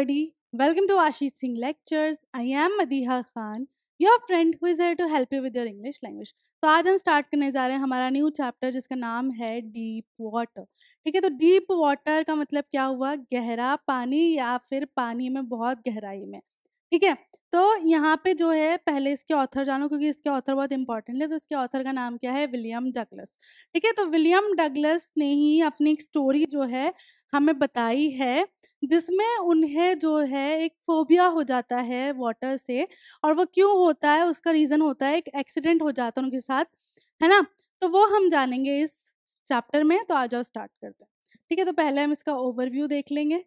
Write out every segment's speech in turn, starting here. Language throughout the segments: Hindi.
everybody. Welcome to Ashish Singh Lectures. I am Madiha Khan, your friend who is here to help you with your English language. तो आज हम स्टार्ट करने जा रहे हैं हमारा न्यू चैप्टर जिसका नाम है डीप वाटर ठीक है तो डीप वाटर का मतलब क्या हुआ गहरा पानी या फिर पानी में बहुत गहराई में ठीक है तो यहाँ पे जो है पहले इसके ऑथर जानो क्योंकि इसके ऑथर बहुत इंपॉर्टेंट है तो इसके ऑथर का नाम क्या है विलियम डगलस ठीक है तो विलियम डगलस ने ही अपनी एक स्टोरी जो है हमें बताई है जिसमें उन्हें जो है एक फोबिया हो जाता है वाटर से और वो क्यों होता है उसका रीज़न होता है एक एक्सीडेंट हो जाता है उनके साथ है ना तो वो हम जानेंगे इस चैप्टर में तो आ जाओ स्टार्ट करते हैं ठीक है तो पहले हम इसका ओवरव्यू देख लेंगे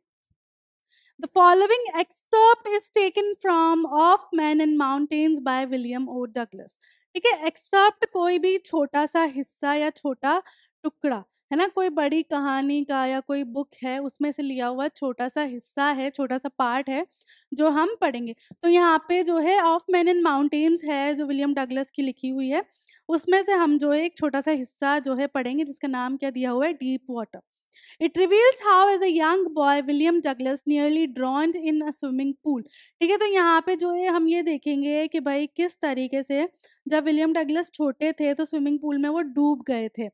The following excerpt is taken from Of Men and Mountains by William O. Douglas. ठीक है एक्सेप्ट कोई भी छोटा सा हिस्सा या छोटा टुकड़ा है ना कोई बड़ी कहानी का या कोई बुक है उसमें से लिया हुआ छोटा सा हिस्सा है छोटा सा पार्ट है जो हम पढ़ेंगे तो यहाँ पे जो है ऑफ मैन एंड माउंटेन्स है जो विलियम डगलस की लिखी हुई है उसमें से हम जो है एक छोटा सा हिस्सा जो है पढ़ेंगे जिसका नाम क्या दिया हुआ है Deep Water it reveals how as a young boy William Douglas nearly drowned in a swimming pool ठीक है तो यहाँ पे जो है हम ये देखेंगे कि भाई किस तरीके से जब विलियम डगलस छोटे थे तो स्विमिंग पूल में वो डूब गए थे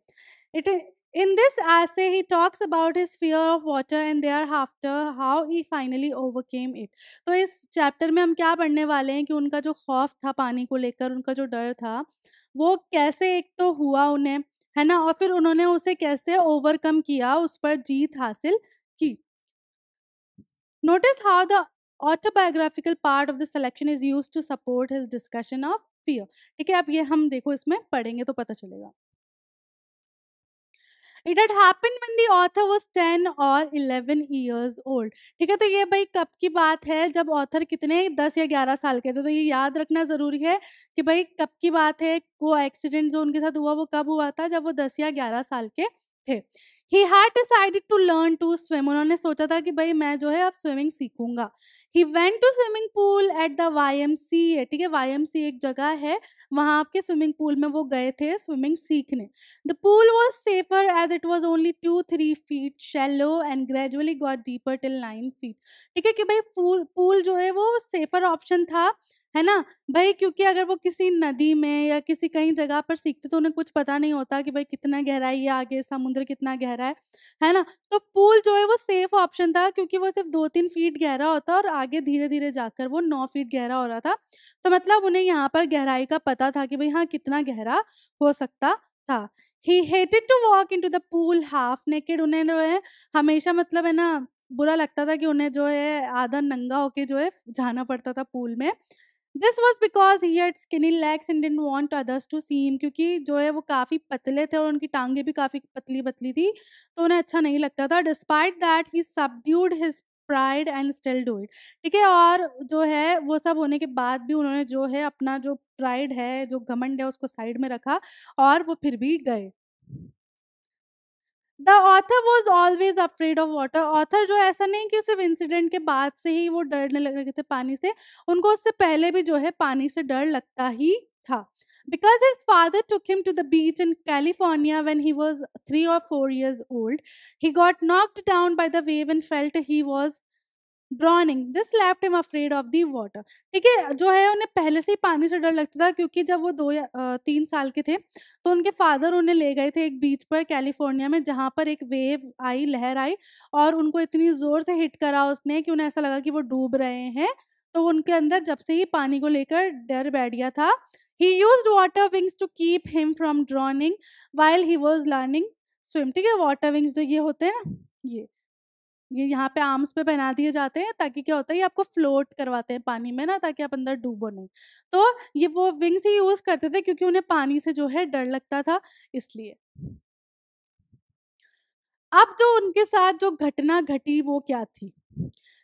it in In this essay, he talks about his fear of water and thereafter how he finally overcame it तो इस चैप्टर में हम क्या पढ़ने वाले हैं कि उनका जो खौफ था पानी को लेकर उनका जो डर था वो कैसे एक तो हुआ उन्हें है ना और फिर उन्होंने उसे कैसे ओवरकम किया उस पर जीत हासिल की notice how the autobiographical part of the selection is use to support his discussion of fear ठीक है अब ये हम देखो इसमें पढ़ेंगे तो पता चलेगा it had happen when the author was ten और इलेवन ईयर्स ओल्ड ठीक है तो ये भाई कब की बात है जब ऑथर कितने दस या ग्यारह साल के थे तो ये याद रखना ज़रूरी है कि भाई कब की बात है वो एक्सीडेंट जो उनके साथ हुआ वो कब हुआ था जब वो दस या ग्यारह साल के थे he had decided to learn to swim उन्होंने सोचा था कि भाई मैं जो है अब स्विमिंग सीखूंगा he went to swimming pool at the Y M C A ठीक है वाई एम सी एक जगह है वहाँ आपके स्विमिंग पूल में वो गए थे स्विमिंग सीखने the pool was safer as it was only two three feet shallow and gradually got deeper till nine feet ठीक है कि भाई पूल पूल जो है वो सेफर ऑप्शन था है ना भाई क्योंकि अगर वो किसी नदी में या किसी कहीं जगह पर सीखते तो उन्हें कुछ पता नहीं होता कि भाई कितना गहराई है आगे समुद्र कितना गहरा है है ना तो पूल जो है वो सेफ ऑप्शन था क्योंकि वो सिर्फ दो तीन फीट गहरा होता और आगे धीरे धीरे जाकर वो नौ फीट गहरा हो रहा था तो मतलब उन्हें यहाँ पर गहराई का पता था कि भाई हाँ कितना गहरा हो सकता था he hated to walk into the pool half naked उन्हें जो है हमेशा मतलब है ना बुरा लगता था कि उन्हें जो है आधा नंगा होके जो है जाना पड़ता था पूल में this was because he had skinny legs and didn't want others to see him क्योंकि जो है वो काफ़ी पतले थे और उनकी टांगें भी काफ़ी पतली पतली थी तो उन्हें अच्छा नहीं लगता था despite that he subdued his pride and still do it ठीक है और जो है वो सब होने के बाद भी उन्होंने जो है अपना जो प्राइड है जो घमंड है उसको साइड में रखा और वो फिर भी गए the author was always afraid of water author जो ऐसा नहीं कि सिर्फ इंसिडेंट के बाद से ही वो डरने लग रहे थे पानी से उनको उससे पहले भी जो है पानी से डर लगता ही था because his father took him to the beach in California when he was three और four years old he got knocked down by the wave and felt he was drowning this left him afraid of the water ठीक है जो है उन्हें पहले से ही पानी से डर लगता था क्योंकि जब वो दो या तीन साल के थे तो उनके फादर उन्हें ले गए थे एक बीच पर कैलिफोर्निया में जहाँ पर एक वेव आई लहर आई और उनको इतनी ज़ोर से हिट करा उसने कि उन्हें ऐसा लगा कि वो डूब रहे हैं तो उनके अंदर जब से ही पानी को लेकर डर बैठ गया था he used water wings to keep him from drowning while he was learning swim ठीक है वाटर विंग्स जो ये होते हैं ना ये ये यहाँ पे आर्म्स पे पहना दिए जाते हैं ताकि क्या होता है ये आपको फ्लोट करवाते हैं पानी में ना ताकि आप अंदर डूबो नहीं तो ये वो विंग्स ही यूज़ करते थे क्योंकि उन्हें पानी से जो है डर लगता था इसलिए अब जो तो उनके साथ जो घटना घटी वो क्या थी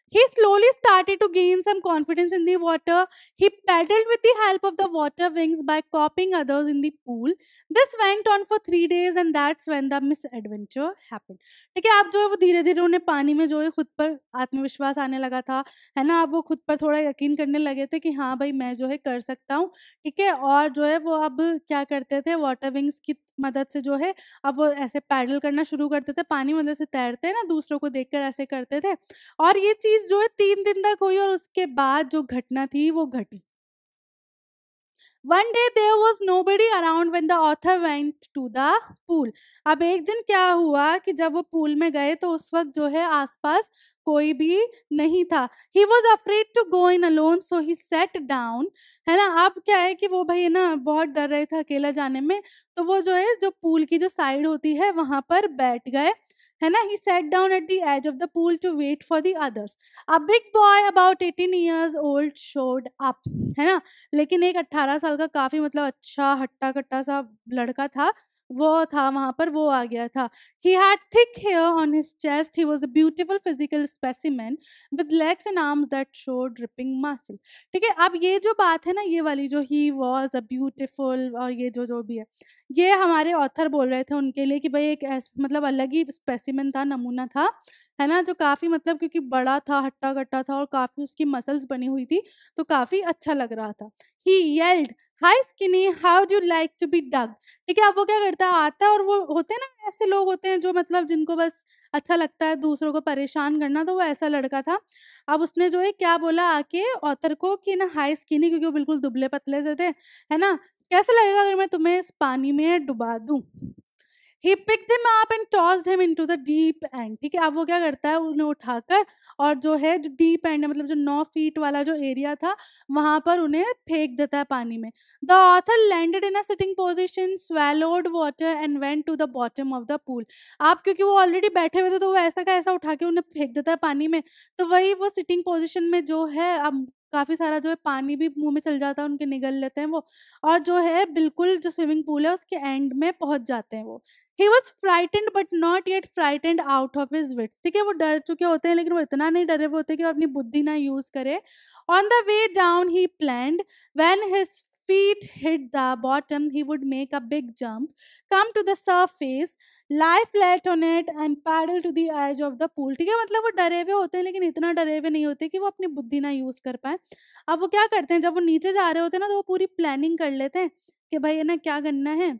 He slowly started to gain some confidence in the water. He paddled with the help of the water wings by copying others in the pool. This went on for 3 days and that's when the misadventure happened. theek hai aap jo hai wo dheere dheere unhe pani mein jo hai khud par aatmavishwas aane laga tha hai na aap wo khud par thoda yakeen karne lage the ki ha bhai main jo hai kar sakta hu theek hai aur jo hai wo ab kya karte the water wings ki मदद से जो है अब वो ऐसे पैडल करना शुरू करते थे पानी मतलब से तैरते हैं ना दूसरों को देखकर ऐसे करते थे और ये चीज जो है तीन दिन तक हुई और उसके बाद जो घटना थी वो घटी one day there was nobody around when the author went to the pool अब एक दिन क्या हुआ कि जब वो पूल में गए तो उस वक्त जो है आसपास कोई भी नहीं था he was afraid to go in alone so he sat down है ना अब क्या है कि वो भाई ना बहुत डर रहे थे अकेला जाने में तो वो जो है जो पूल की जो साइड होती है वहां पर बैठ गए है ना he sat down at the edge of the pool to wait for the others a big boy about eighteen years old showed up है ना लेकिन एक अट्ठारह साल का काफी मतलब अच्छा हट्टा कट्टा सा लड़का था वो था वहाँ पर वो आ गया था he had thick hair on his chest he was a beautiful physical specimen with legs and arms that show dripping muscle ठीक है अब ये जो बात है ना ये वाली जो ही वॉज अ ब्यूटिफुल और ये जो जो भी है ये हमारे ऑथर बोल रहे थे उनके लिए कि भाई एक ऐसा मतलब अलग ही स्पेसिमैन था नमूना था है ना जो काफ़ी मतलब क्योंकि बड़ा था हट्टा कट्टा था और काफ़ी उसकी मसल्स बनी हुई थी तो काफ़ी अच्छा लग रहा था he yelled hi skinny how do like to be duck ठीक है अब वो क्या करता है आता है और वो होते हैं ना ऐसे लोग होते हैं जो मतलब जिनको बस अच्छा लगता है दूसरों को परेशान करना तो वो ऐसा लड़का था अब उसने जो है क्या बोला आके ऑथर को कि ना हाई स्किनी क्योंकि वो बिल्कुल दुबले पतले से थे है ना कैसा लगेगा अगर मैं तुम्हें इस पानी में डुबा दूँ he picked him up and tossed him into the deep end ठीक है अब वो क्या करता है उन्हें उठाकर और जो है जो डीप एंड मतलब जो नौ फीट वाला जो एरिया था वहां पर उन्हें फेंक देता है पानी में the author landed in a sitting position swallowed water and went to the bottom of the pool आप क्योंकि वो ऑलरेडी बैठे हुए थे तो वो ऐसा का ऐसा उठा के उन्हें फेंक देता है पानी में तो वही वो सिटिंग पोजिशन में जो है अब काफ़ी सारा जो है पानी भी मुंह में चल जाता है उनके निगल लेते हैं वो और जो है बिल्कुल जो स्विमिंग पूल है उसके एंड में पहुंच जाते हैं वो he was frightened but not yet frightened out of his wit ठीक है वो डर चुके होते हैं लेकिन वो इतना नहीं डरे हुए होते कि वो अपनी बुद्धि ना यूज करे on the way down he planned when his feet hit the bottom, he would make a big jump, come to the surface, lie flat on it and paddle to the edge of the pool. ठीक है मतलब वो डरे हुए होते हैं लेकिन इतना डरे हुए नहीं होते कि वो अपनी बुद्धि ना यूज़ कर पाए अब वो क्या करते हैं जब वो नीचे जा रहे होते हैं ना तो वो पूरी प्लानिंग कर लेते हैं कि भाई ये ना क्या करना है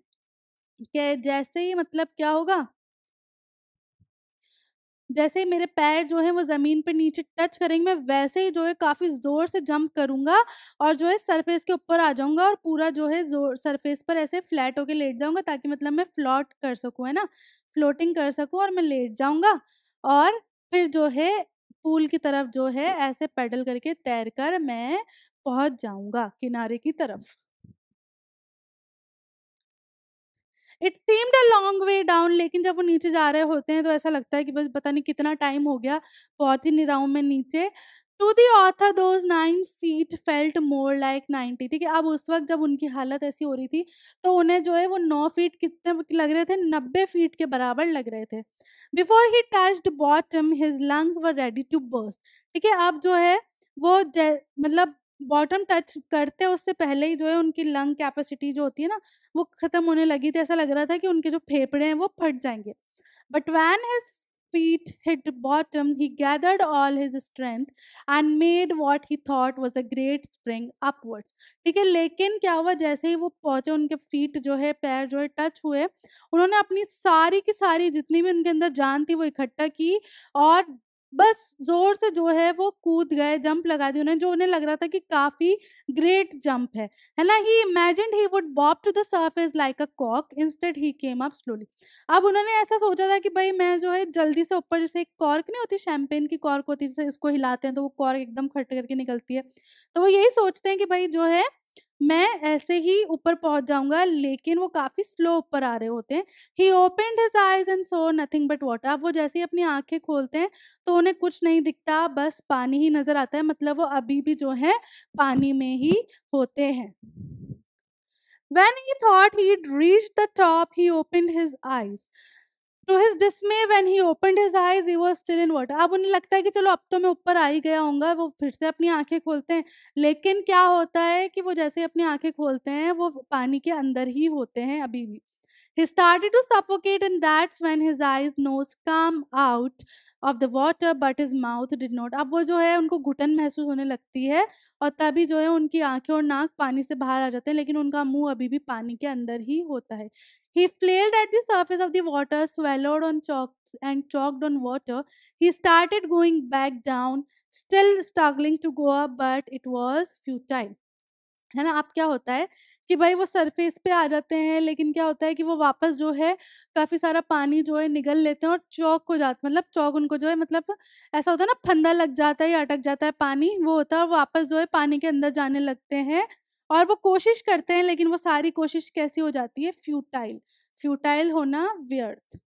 कि जैसे ही मतलब क्या होगा जैसे ही मेरे पैर जो है वो ज़मीन पे नीचे टच करेंगे मैं वैसे ही जो है काफ़ी ज़ोर से जंप करूँगा और जो है सरफेस के ऊपर आ जाऊँगा और पूरा जो है जोर सरफेस पर ऐसे फ्लैट होके लेट जाऊंगा ताकि मतलब मैं फ्लॉट कर सकूँ है ना फ्लोटिंग कर सकूँ और मैं लेट जाऊंगा और फिर जो है पूल की तरफ जो है ऐसे पैडल करके तैर कर मैं पहुँच जाऊँगा किनारे की तरफ it seemed a long way down लेकिन जब वो नीचे जा रहे होते हैं तो ऐसा लगता है कि बस पता नहीं कितना टाइम हो गया पहुंच ही नहीं रहा हूँ मैं नीचे to the author those nine feet felt more like ninety ठीक है अब उस वक्त जब उनकी हालत ऐसी हो रही थी तो उन्हें जो है वो नौ फीट कितने लग रहे थे नब्बे फीट के बराबर लग रहे थे before he touched bottom his lungs were ready to burst ठीक है अब जो है वो मतलब बॉटम टच करते उससे पहले ही जो है उनकी लंग कैपेसिटी जो होती है ना वो खत्म होने लगी थी ऐसा लग रहा था कि उनके जो फेफड़े हैं वो फट जाएंगे but when his feet hit bottom he gathered all his strength and made what he thought was a great spring upwards ठीक है लेकिन क्या हुआ जैसे ही वो पहुंचे उनके फीट जो है पैर जो है टच हुए उन्होंने अपनी सारी की सारी जितनी भी उनके अंदर जान थी वो इकट्ठा की और बस जोर से जो है वो कूद गए जंप लगा दी उन्हें जो उन्हें लग रहा था कि काफी ग्रेट जंप है है ना he imagine he would bob to the surface like a कॉक instead he came up slowly अब उन्होंने ऐसा सोचा था कि भाई मैं जो है जल्दी से ऊपर जैसे एक कॉर्क नहीं होती शैम्पेन की कॉर्क होती है जैसे उसको हिलाते हैं तो वो कॉर्क एकदम खट करके निकलती है तो वो यही सोचते हैं कि भाई जो है मैं ऐसे ही ऊपर पहुंच जाऊंगा लेकिन वो काफ़ी स्लो ऊपर आ रहे होते हैं he opened his eyes and saw nothing but water अब वो जैसे ही अपनी आंखें खोलते हैं तो उन्हें कुछ नहीं दिखता बस पानी ही नज़र आता है मतलब वो अभी भी जो है पानी में ही होते हैं when he thought he reach the top he opened his eyes his when he open his eyes he he still in water अब उन्हें लगता है कि चलो अब तो मैं ऊपर आ ही गया हूँ वो फिर से अपनी आंखें खोलते हैं लेकिन क्या होता है कि वो जैसे ही अपनी आंखें खोलते हैं वो पानी के अंदर ही होते हैं अभी भी He started to suffocate, and that's when his eyes, nose come out of the water, but his mouth did not. अब वो जो है उनको घुटन महसूस होने लगती है और तभी जो है उनकी आंखें और नाक पानी से बाहर आ जाते हैं लेकिन उनका मुंह अभी भी पानी के अंदर ही होता है He flailed at the surface of the water, swallowed on chalks and choked on water. He started going back down, still struggling to go up, but it was futile. है ना आप क्या होता है कि भाई वो सरफेस पे आ जाते हैं लेकिन क्या होता है कि वो वापस जो है काफ़ी सारा पानी जो है निगल लेते हैं और चौक को जाते मतलब चौक उनको जो है मतलब ऐसा होता है ना फंदा लग जाता है या अटक जाता है पानी वो होता है और वापस जो है पानी के अंदर जाने लगते हैं और वो कोशिश करते हैं लेकिन वो सारी कोशिश कैसी हो जाती है फ्यूटाइल फ्यूटाइल होना व्यर्थ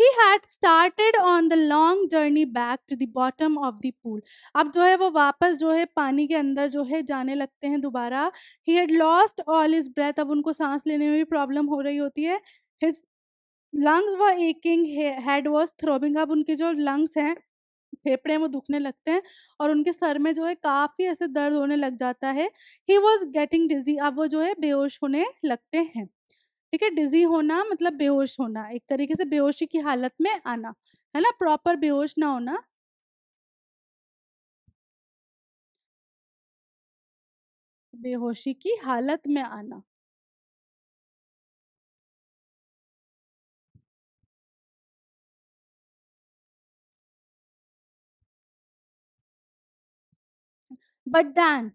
he had started on the long journey back to the bottom of the pool अब जो है वो वापस जो है पानी के अंदर जो है जाने लगते हैं दोबारा he had lost all his breath अब उनको सांस लेने में भी प्रॉब्लम हो रही होती है his lungs were aching head was throbbing अब उनके जो लंग्स हैं फेफड़े में दुखने लगते हैं और उनके सर में जो है काफ़ी ऐसे दर्द होने लग जाता है ही वॉज गेटिंग डिजी अब वो जो है बेहोश होने लगते हैं ठीक है डिजी होना मतलब बेहोश होना एक तरीके से बेहोशी की हालत में आना है ना प्रॉपर बेहोश ना होना बेहोशी की हालत में आना But then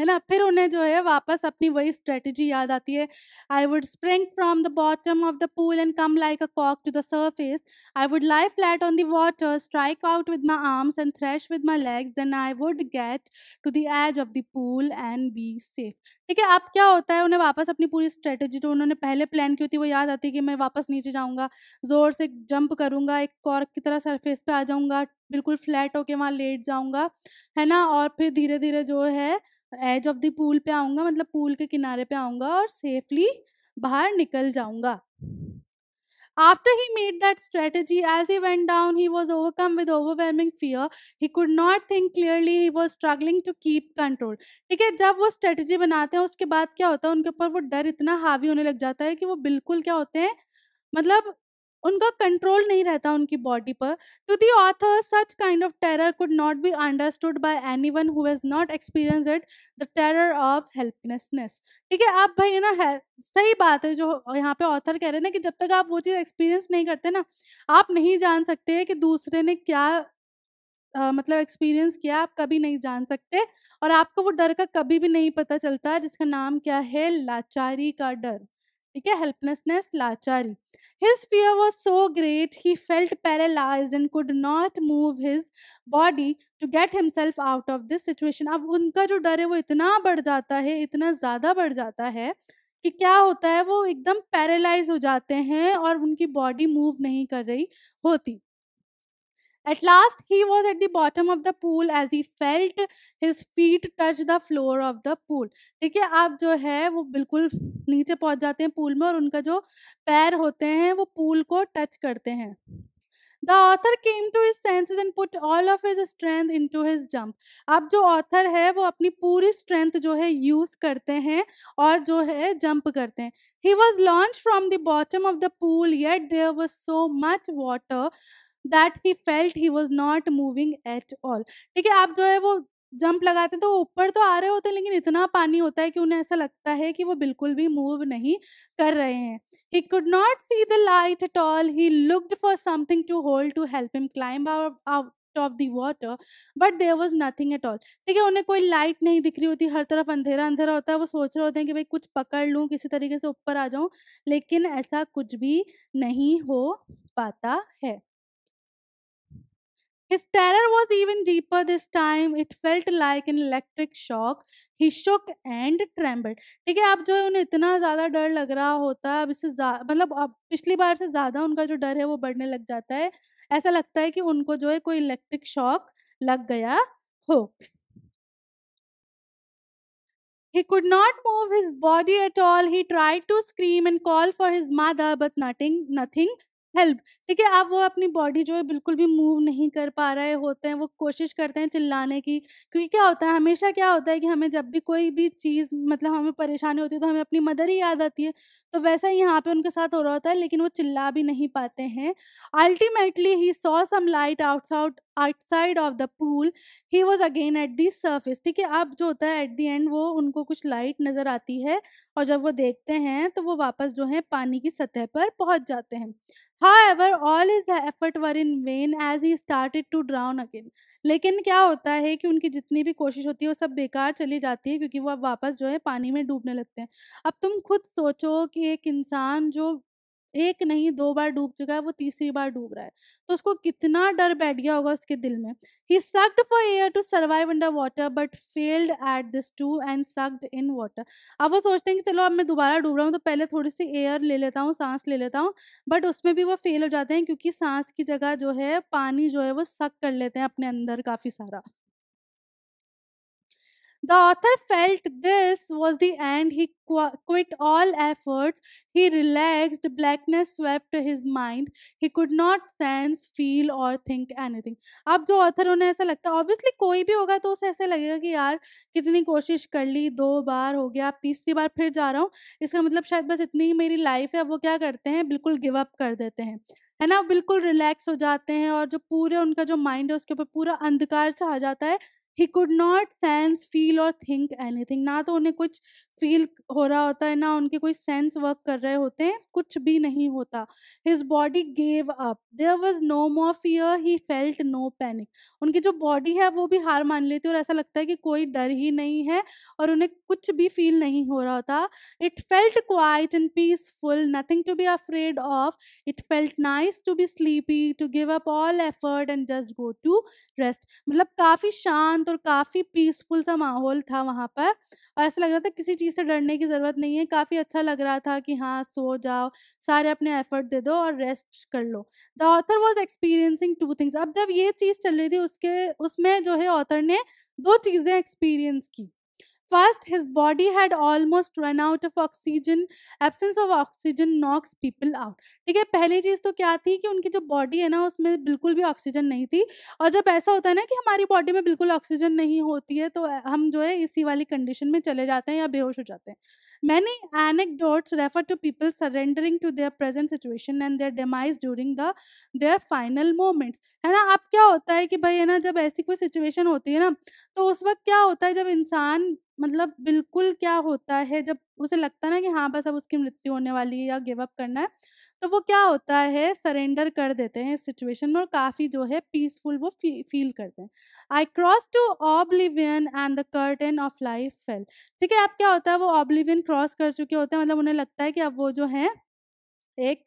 है ना फिर उन्हें जो है वापस अपनी वही स्ट्रेटजी याद आती है I would spring from the bottom of the pool and come like a कॉक to the surface I would lie flat on the strike out with my arms and thrash with my legs then I would get to the edge of the pool and be safe ठीक है अब क्या होता है उन्हें वापस अपनी पूरी स्ट्रेटजी जो उन्होंने पहले प्लान की होती है वो याद आती है कि मैं वापस नीचे जाऊँगा ज़ोर से जंप करूँगा एक कॉर्क की तरह सरफेस पे आ जाऊँगा बिल्कुल फ्लैट होके वहाँ लेट जाऊँगा है ना और फिर धीरे धीरे जो है एज ऑफ द पूल पे आऊँगा मतलब पूल के किनारे पे आऊँगा और सेफली बाहर निकल जाऊँगा After he made that strategy, as he went down, he was overcome with overwhelming fear. He could not think clearly. He was struggling to keep control. ठीक है जब वो स्ट्रेटजी बनाते हैं उसके बाद क्या होता है उनके ऊपर वो डर इतना हावी होने लग जाता है कि वो बिल्कुल क्या होते हैं मतलब उनका कंट्रोल नहीं रहता उनकी बॉडी पर to the author such kind of terror could not be understood by anyone who has not experience it the terror of helplessness ठीक है आप भाई ना है सही बात है जो यहाँ पे ऑथर कह रहे हैं ना कि जब तक आप वो चीज़ एक्सपीरियंस नहीं करते ना आप नहीं जान सकते कि दूसरे ने क्या Uh, मतलब एक्सपीरियंस किया आप कभी नहीं जान सकते और आपको वो डर का कभी भी नहीं पता चलता जिसका नाम क्या है लाचारी का डर ठीक है हेल्पलेसनेस लाचारी his fear was so great he felt paralyse and could not move his body to get himself out of this situation अब उनका जो डर है वो इतना बढ़ जाता है इतना ज्यादा बढ़ जाता है कि क्या होता है वो एकदम पैरालाइज हो जाते हैं और उनकी बॉडी मूव नहीं कर रही होती At last, he was at the bottom of the pool as he felt his feet touch the floor of the pool. ठीक है आप जो है वो बिल्कुल नीचे पहुंच जाते हैं पूल में और उनका जो पैर होते हैं वो पूल को टच करते हैं the author came to his senses and put all of his strength into his jump अब जो ऑथर है वो अपनी पूरी स्ट्रेंथ जो है यूज करते हैं और जो है जम्प करते हैं he was launch from the bottom of the pool yet there was so much water that he felt he was not moving at all ठीक है आप जो है वो जंप लगाते हैं तो ऊपर तो आ रहे होते हैं लेकिन इतना पानी होता है कि उन्हें ऐसा लगता है कि वो बिल्कुल भी मूव नहीं कर रहे हैं he could not see the light at all he looked for something to hold to help him climb out of the water but there was nothing at all ठीक है उन्हें कोई लाइट नहीं दिख रही होती हर तरफ अंधेरा अंधेरा होता है वो सोच रहे होते हैं कि भाई कुछ पकड़ लूँ किसी तरीके से ऊपर आ जाऊँ लेकिन ऐसा कुछ भी नहीं हो पाता है His terror was even deeper this time. It felt like an electric shock. He shook and trembled. ठीक है आप जो है उन्हें इतना ज़्यादा डर लग रहा होता है अब इससे मतलब अब पिछली बार से ज़्यादा उनका जो डर है वो बढ़ने लग जाता है ऐसा लगता है कि उनको जो है कोई इलेक्ट्रिक शॉक लग गया हो He could not move his body at all. He tried to scream and call for his mother, but nothing, nothing help ठीक है आप वो अपनी बॉडी जो है बिल्कुल भी मूव नहीं कर पा रहे होते हैं वो कोशिश करते हैं चिल्लाने की क्योंकि क्या होता है हमेशा क्या होता है कि हमें जब भी कोई भी चीज़ मतलब हमें परेशानी होती है तो हमें अपनी मदर ही याद आती है तो वैसा ही यहाँ पे उनके साथ हो रहा होता है लेकिन वो चिल्ला भी नहीं पाते हैं ultimately he saw some light out outside of the pool he was again at the surface ठीक है अब जो होता है एट दी एंड वो उनको कुछ लाइट नज़र आती है और जब वो देखते हैं तो वो वापस जो है पानी की सतह पर पहुंच जाते हैं However, all his effort were in vain as he started to drown again. लेकिन क्या होता है कि उनकी जितनी भी कोशिश होती है वो सब बेकार चली जाती है क्योंकि वो अब वापस जो है पानी में डूबने लगते हैं अब तुम खुद सोचो कि एक इंसान जो एक नहीं दो बार डूब चुका है वो तीसरी बार डूब रहा है तो उसको कितना डर बैठ गया होगा उसके दिल में he sucked for air to survive under water but failed at this too and sucked in water अब वो सोचते हैं कि चलो अब मैं दोबारा डूब रहा हूँ तो पहले थोड़ी सी एयर ले लेता हूँ सांस ले लेता हूँ बट उसमें भी वो फेल हो जाते हैं क्योंकि सांस की जगह जो है पानी जो है वो सक कर लेते हैं अपने अंदर काफ़ी सारा The author felt this was the end. He qu- quit all efforts. He relaxed. Blackness swept his mind. He could not sense, feel or think anything. अब जो ऑथर उन्हें ऐसा लगता है ऑब्वियसली कोई भी होगा तो उसे ऐसे लगेगा कि यार कितनी कोशिश कर ली दो बार हो गया अब तीसरी बार फिर जा रहा हूँ इसका मतलब शायद बस इतनी ही मेरी लाइफ है वो क्या करते हैं बिल्कुल गिव अप कर देते हैं है ना बिल्कुल रिलैक्स हो जाते हैं और जो पूरे उनका जो माइंड है उसके ऊपर पूरा अंधकार छा जाता है he could not sense feel और थिंक एनीथिंग ना तो उन्हें कुछ फील हो रहा होता है ना उनके कोई सेंस वर्क कर रहे होते हैं कुछ भी नहीं होता his body gave up there was no more fear he felt no panic उनकी जो बॉडी है वो भी हार मान लेती है और ऐसा लगता है कि कोई डर ही नहीं है और उन्हें कुछ भी फील नहीं हो रहा होता it felt quiet and peaceful nothing to be afraid of it felt nice to be sleepy to give up all effort and just go to rest मतलब काफ़ी शांत शांत और काफ़ी पीसफुल सा माहौल था वहाँ पर और ऐसा लग रहा था किसी चीज़ से डरने की ज़रूरत नहीं है काफ़ी अच्छा लग रहा था कि हाँ सो जाओ सारे अपने एफर्ट दे दो और रेस्ट कर लो the author was experiencing two things अब जब ये चीज़ चल रही थी उसके उसमें जो है ऑथर ने दो चीज़ें एक्सपीरियंस की First, his body had almost run out of oxygen. Absence of oxygen knocks people out. ठीक है पहली चीज तो क्या थी कि उनकी जो बॉडी है ना उसमें बिल्कुल भी ऑक्सीजन नहीं थी और जब ऐसा होता है ना कि हमारी बॉडी में बिल्कुल ऑक्सीजन नहीं होती है तो हम जो है इसी वाली कंडीशन में चले जाते हैं या बेहोश हो जाते हैं Many anecdotes refer to people surrendering to their present situation and their demise during the their final moments. है ना अब क्या होता है कि भाई है ना जब ऐसी कोई सिचुएशन होती है ना तो उस वक्त क्या होता है जब इंसान मतलब बिल्कुल क्या होता है जब उसे लगता है ना कि हाँ बस अब उसकी मृत्यु होने वाली है या गिव अप करना है तो वो क्या होता है सरेंडर कर देते हैं इस सिचुएशन में और काफ़ी जो है पीसफुल वो फी, फील करते हैं I cross to oblivion and the curtain of life fell ठीक है अब क्या होता है वो ऑब्लिवियन क्रॉस कर चुके होते हैं मतलब उन्हें लगता है कि अब वो जो है एक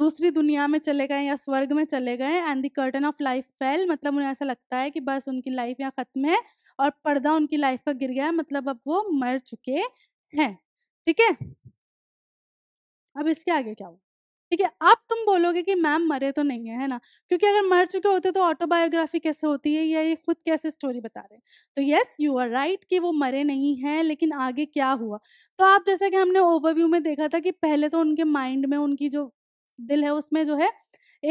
दूसरी दुनिया में चले गए या स्वर्ग में चले गए and the curtain of life fell मतलब उन्हें ऐसा लगता है कि बस उनकी लाइफ यहाँ ख़त्म है और पर्दा उनकी लाइफ का गिर गया मतलब अब वो मर चुके हैं ठीक है अब इसके आगे क्या हुआ ठीक है अब तुम बोलोगे कि मैम मरे तो नहीं है है ना क्योंकि अगर मर चुके होते तो ऑटोबायोग्राफी कैसे होती है या ये खुद कैसे स्टोरी बता रहे हैं तो यस यू आर राइट कि वो मरे नहीं है लेकिन आगे क्या हुआ तो आप जैसे कि हमने ओवरव्यू में देखा था कि पहले तो उनके माइंड में उनकी जो दिल है उसमें जो है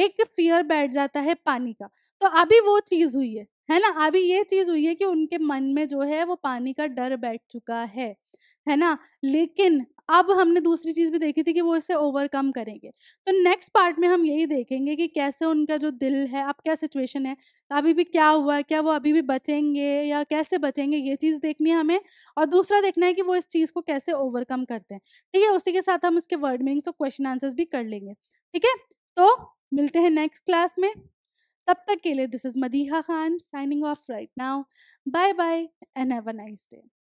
एक फियर बैठ जाता है पानी का तो अभी वो चीज़ हुई है है ना अभी ये चीज हुई है कि उनके मन में जो है वो पानी का डर बैठ चुका है है ना लेकिन अब हमने दूसरी चीज भी देखी थी कि वो इसे ओवरकम करेंगे तो नेक्स्ट पार्ट में हम यही देखेंगे कि कैसे उनका जो दिल है अब क्या सिचुएशन है अभी भी क्या हुआ है क्या वो अभी भी बचेंगे या कैसे बचेंगे ये चीज देखनी है हमें और दूसरा देखना है कि वो इस चीज को कैसे ओवरकम करते हैं ठीक है उसी के साथ हम उसके वर्ड मीनिंग्स और क्वेश्चन आंसर्स भी कर लेंगे ठीक है तो मिलते हैं नेक्स्ट क्लास में तब तक के लिए this is Madiha Khan signing off right now bye bye and have a nice day